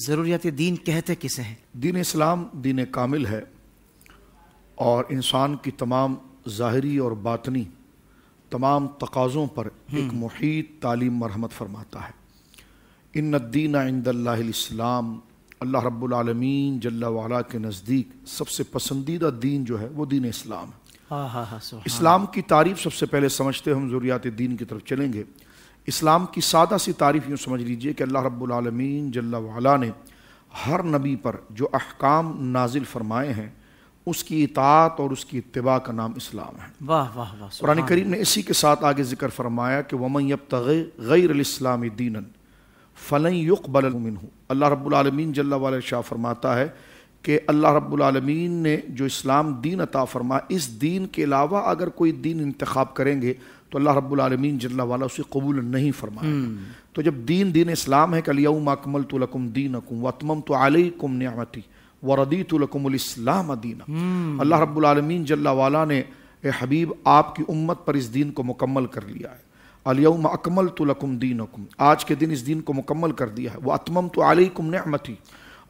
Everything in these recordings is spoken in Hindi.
ज़रूरियात दीन कहते किसे हैं दीन इस्लाम दीन कामिल है और इंसान की तमाम ज़ाहरी और बातनी तमाम तकाज़ों पर एक हम्म। मुहित तालीम मरहमत फरमाता है इन दीन इंदल्लाम अल्लाह रब्लमीन जल्ला वाला के नज़दीक सबसे पसंदीदा दीन जो है वो दीन इस्लाम है इस्लाम की तारीफ सबसे पहले समझते हम ज़रूरियात दीन की तरफ चलेंगे इस्लाम की सादा सी तारीफ यूँ समझ लीजिए कि अल्लाह रब्बुलमीन जल्ला वाला ने हर नबी पर जो अहकाम नाजिल फरमाए हैं उसकी इतात और उसकी इतबा का नाम इस्लाम है वाह वाह वाह कुरान करीम ने इसी के साथ आगे जिक्र फरमाया कि वमन यब इस्लामी दीन फ़लन युक बलमिन अल्लाह रब्बुलमीन जल्ला शाह फरमाता है कि अल्लाह रब्बुलमीन ने जो इस्लाम दीन अता फरमा इस दीन के अलावा अगर कोई दीन इंतखब करेंगे तो अल्लाह रब्बुलमीन जल्ला वाला उसे कबूल नहीं फरमा हम्म। तो जब दीन दीन इस्लाम है कलियाम अकमल तो लकुम दीन अकुम वतम तो कुम न्यामती वरदी तो इस्लाम दीना हम्म। अल्लाह रब्बुलमीन जल्ला वाला ने हबीब आपकी उम्मत पर इस दीन को मुकम्मल कर लिया है अलियम अकमल तो लकुम दीन अकुम आज के दिन इस दीन को मुकम्मल कर दिया है वह अतमम तो कुम न्यामती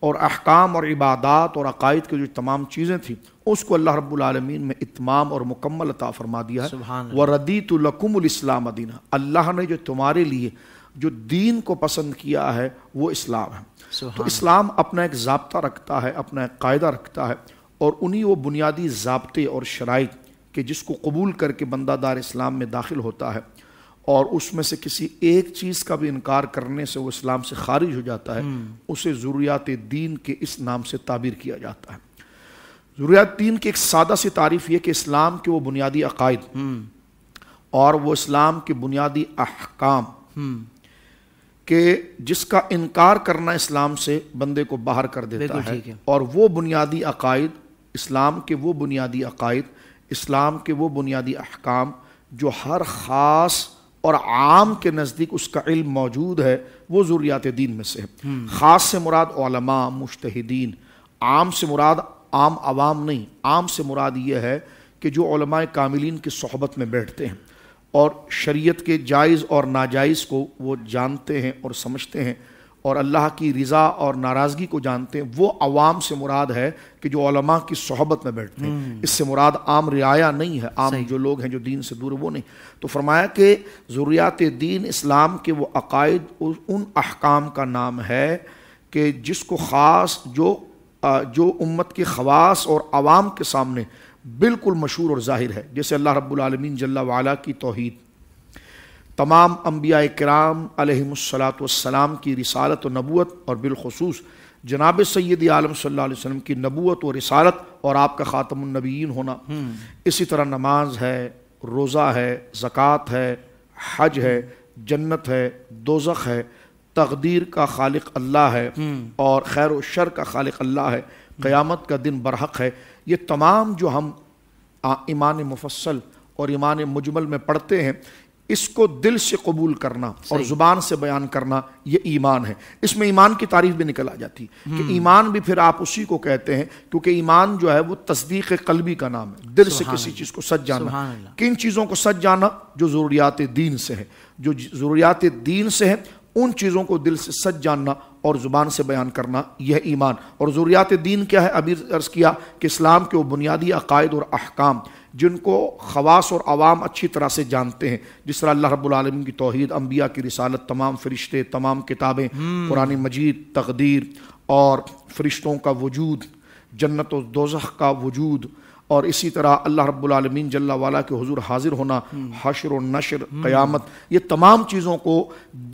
और अहकाम और इबादत और अकायद की जो तमाम चीज़ें थी उसको अल्लाह रब्लमीन में इतमाम और मुकम्मल अता फरमा दिया है व रदी तलकुमलाम दीना अल्लाह ने जो तुम्हारे लिए जो दीन को पसंद किया है वो इस्लाम है तो इस्लाम अपना एक जबता रखता है अपना एक कायदा रखता है और उन्हीं वो बुनियादी जबते और शराइ के जिसको कबूल करके बंदा दार इस्लाम में दाखिल होता है और उसमें से किसी एक चीज का भी इनकार करने से वो इस्लाम से खारिज हो जाता है हम्म। उसे ज़रूरियात दीन के इस नाम से ताबीर किया जाता है ज़रूरियात दीन की एक सादा सी तारीफ ये कि इस्लाम के वो बुनियादी अकायद हम्म। और वो इस्लाम के बुनियादी अहकाम हम्म। के जिसका इनकार करना इस्लाम से बंदे को बाहर कर देता है।, है और वो बुनियादी अकायद इस्लाम के वो बुनियादी अकायद इस्लाम के वो बुनियादी अहकाम जो हर ख़ास और आम के नज़दीक उसका इल्म मौजूद है वो ज़रूरियात दीन में से है ख़ास से मुराद ओलमा आम से मुराद आम आवाम नहीं आम से मुराद ये है कि जो ओलमा कामिलीन की सहबत में बैठते हैं और शरीयत के जायज़ और नाजायज़ को वो जानते हैं और समझते हैं और अल्लाह की रज़ा और नाराज़गी को जानते हैं वो आवाम से मुराद है कि जो जोमा की सहबत में बैठते हैं हम्म। इससे मुराद आम रियाया नहीं है आम जो लोग हैं जो दीन से दूर वो नहीं तो फरमाया कि ज़रूरियात दीन इस्लाम के वो अकायद उन अहकाम का नाम है कि जिसको ख़ास जो जो उम्मत के खवास और आवाम के सामने बिल्कुल मशहूर और ज़ाहिर है जैसे अल्लाह रब्बुल रबालमीन जल्ला वाला की तोहद तमाम अम्बिया कराम अलहमसलातम की रिसालत और नबूत और बिलखसूस जनाब सैद आलम वसल्लम की नबूत व रिसालत और आपका ख़ातमनबीन होना हम्म। इसी तरह नमाज है रोज़ा है ज़क़़त है हज है जन्नत है दोजख है तकदीर का खालिक अल्लाह है हम्म। और खैर शर का खालिक अल्लाह है क़यामत का दिन बरहक है ये तमाम जो हम ईमान मुफसल और ईमान मुजमल में पढ़ते हैं इसको दिल से कबूल करना और ज़ुबान से बयान करना ये ईमान है इसमें ईमान की तारीफ भी निकल आ जाती है कि हम्म। ईमान भी फिर आप उसी को कहते हैं क्योंकि ईमान जो है वो तस्दीक कलबी का नाम है दिल से किसी चीज़ को सच जाना किन चीज़ों को सच जाना जो ज़रूरियात दीन से है जो ज़रूरियात दीन से है उन चीज़ों को दिल से सच जानना और ज़ुबान से बयान करना यह ईमान और ज़रूरियात दीन क्या है अभी अर्ज़ किया कि इस्लाम के वो बुनियादी अकायद और अहकाम जिनको खवास और आवाम अच्छी तरह से जानते हैं जिस तरह अल्लाह रबालम की तोहद अम्बिया की रिसालत तमाम फरिश्ते तमाम किताबें हम्म। कुरान मजीद तकदीर और फरिश्तों का वजूद जन्नत और दोजह का वजूद और इसी तरह अल्लाह रबालमीन जल्ला वाला के हजूर हाजिर होना हशर नशर क़यामत ये तमाम चीज़ों को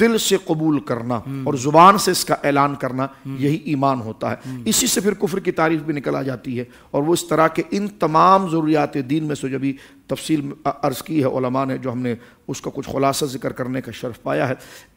दिल से कबूल करना और ज़ुबान से इसका ऐलान करना यही ईमान होता है इसी से फिर कुफर की तारीफ भी निकल आ जाती है और वो इस तरह के इन तमाम ज़रूरियात दीन में से जब भी तफसील अर्ज़ की है ओलमा ने जो हमने उसका कुछ खुलासा जिक्र करने का शर्फ पाया है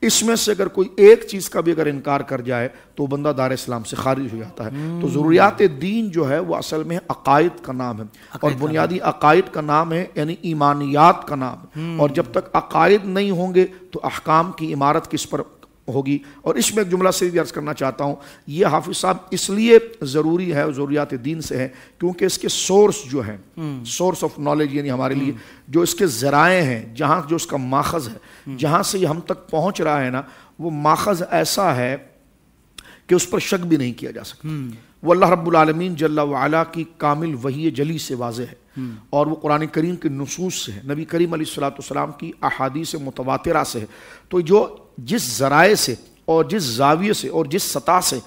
इसमें से अगर कोई एक चीज़ का भी अगर इनकार कर जाए तो बंदा दार इस्लाम से खारिज हो जाता है तो हम्म। ज़रूरियात दीन जो है वह असल में अकायद का नाम है और बुनियादी अकायद का नाम है यानी ईमानियात का नाम हम्म। और जब तक अकायद नहीं होंगे तो अहकाम की इमारत किस पर होगी और इसमें एक जुमला से भी अर्ज़ करना चाहता हूँ ये हाफिज़ साहब इसलिए ज़रूरी है ज़रूरियात दीन से है क्योंकि इसके सोर्स जो हैं सोर्स ऑफ नॉलेज यानी हमारे लिए जो इसके ज़राए हैं जहाँ जो इसका माखज़ है हम्म। जहाँ से ये हम तक पहुँच रहा है ना वो माखज़ ऐसा है कि उस पर शक भी नहीं किया जा सकता हम्म। वो अल्लाह जल्ला की कामिल वही जली से वाज है हम्म। और वो कुरान करीम के नसूस से है नबी करीम सलाम की अहादी से मुतवा से है तो जो जिस ज़राए से और जिस जाविये से और जिस सतह से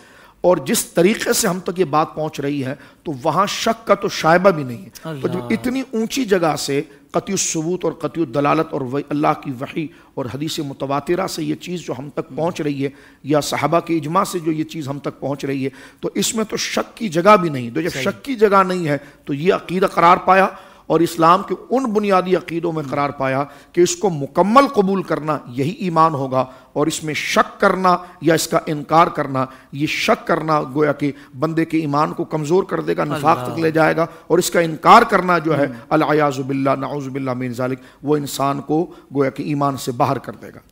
और जिस तरीके से हम तक ये बात पहुंच रही है तो वहां शक का तो शायबा भी नहीं है तो जब इतनी ऊंची जगह से कति सबूत और कति दलालत और अल्लाह की वही और हदीस मुतवातरा से ये चीज़ जो हम तक पहुंच रही है या साहबा के इजमा से जो ये चीज़ हम तक पहुंच रही है तो इसमें तो शक की जगह भी नहीं तो जब शक की जगह नहीं है तो ये अकीदा करार पाया और इस्लाम के उन बुनियादी अकीदों में करार पाया कि इसको मुकम्मल कबूल करना यही ईमान होगा और इसमें शक करना या इसका इनकार करना ये शक करना गोया कि बंदे के ईमान को कमज़ोर कर देगा नफाक तक ले जाएगा और इसका इनकार करना जो है अलायाज़ुबिल्ला मिन जालिक वो इंसान को गोया कि ईमान से बाहर कर देगा